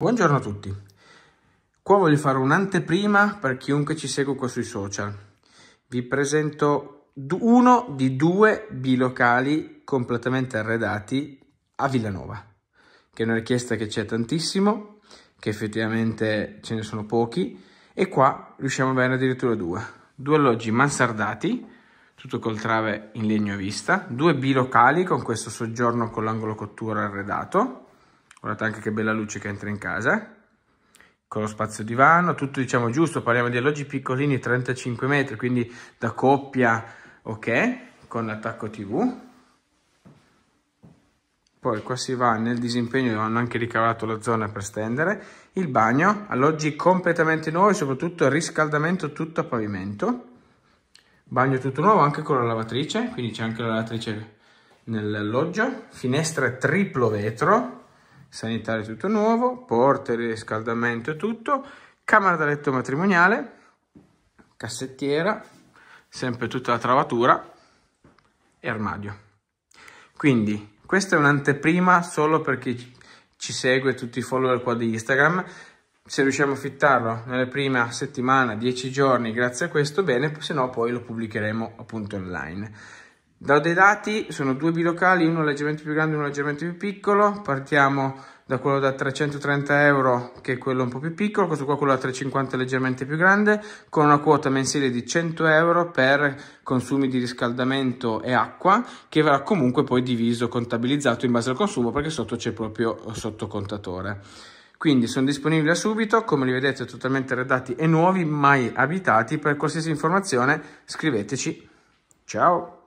Buongiorno a tutti, qua voglio fare un'anteprima per chiunque ci segue qua sui social. Vi presento uno di due bilocali completamente arredati a Villanova, che è una richiesta che c'è tantissimo, che effettivamente ce ne sono pochi, e qua riusciamo a avere addirittura due. Due alloggi mansardati, tutto col trave in legno a vista, due bilocali con questo soggiorno con l'angolo cottura arredato, guardate anche che bella luce che entra in casa con lo spazio divano, tutto diciamo giusto, parliamo di alloggi piccolini, 35 metri, quindi da coppia, ok, con l'attacco tv. Poi qua si va nel disimpegno, hanno anche ricavato la zona per stendere. Il bagno, alloggi completamente nuovi, soprattutto riscaldamento tutto a pavimento. Bagno tutto nuovo anche con la lavatrice, quindi c'è anche la lavatrice nell'alloggio. Finestre triplo vetro, sanitario tutto nuovo, porte, riscaldamento e tutto, camera da letto matrimoniale, cassettiera, sempre tutta la travatura e armadio. Quindi questa è un'anteprima solo per chi ci segue, tutti i follower qua di Instagram, se riusciamo a affittarlo nelle prime settimane, 10 giorni, grazie a questo, bene, se no poi lo pubblicheremo appunto online. Do dei dati, sono due bilocali, uno leggermente più grande e uno leggermente più piccolo. Partiamo da quello da 330 euro, che è quello un po' più piccolo, questo qua quello da 350 leggermente più grande, con una quota mensile di 100 euro per consumi di riscaldamento e acqua, che verrà comunque poi diviso, contabilizzato in base al consumo, perché sotto c'è proprio sottocontatore. Quindi sono disponibili da subito, come li vedete totalmente redatti e nuovi, mai abitati. Per qualsiasi informazione scriveteci. Ciao!